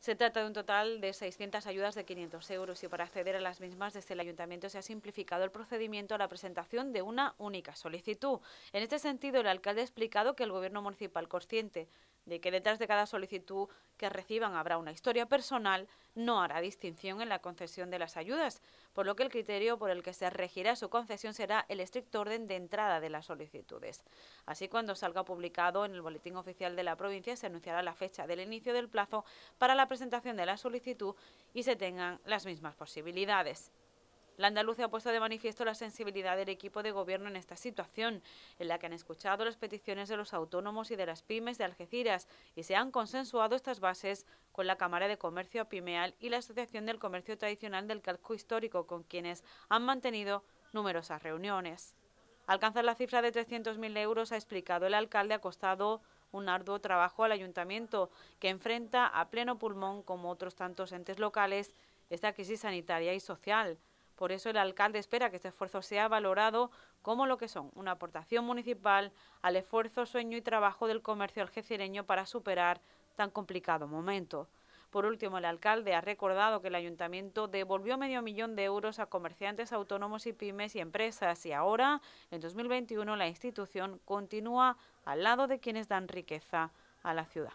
Se trata de un total de 600 ayudas de 500 euros y para acceder a las mismas desde el Ayuntamiento se ha simplificado el procedimiento a la presentación de una única solicitud. En este sentido, el alcalde ha explicado que el Gobierno municipal, consciente de que detrás de cada solicitud que reciban habrá una historia personal, no hará distinción en la concesión de las ayudas, por lo que el criterio por el que se regirá su concesión será el estricto orden de entrada de las solicitudes. Así, cuando salga publicado en el Boletín Oficial de la provincia, se anunciará la fecha del inicio del plazo para la presentación de la solicitud y se tengan las mismas posibilidades. La Andalucía ha puesto de manifiesto la sensibilidad del equipo de gobierno en esta situación, en la que han escuchado las peticiones de los autónomos y de las pymes de Algeciras y se han consensuado estas bases con la Cámara de Comercio Pimeal y la Asociación del Comercio Tradicional del Calco Histórico, con quienes han mantenido numerosas reuniones. Alcanzar la cifra de 300.000 euros, ha explicado el alcalde, ha costado un arduo trabajo al ayuntamiento, que enfrenta a pleno pulmón, como otros tantos entes locales, esta crisis sanitaria y social. Por eso el alcalde espera que este esfuerzo sea valorado como lo que son, una aportación municipal al esfuerzo, sueño y trabajo del comercio algecireño para superar tan complicado momento. Por último, el alcalde ha recordado que el ayuntamiento devolvió medio millón de euros a comerciantes autónomos y pymes y empresas y ahora, en 2021, la institución continúa al lado de quienes dan riqueza a la ciudad.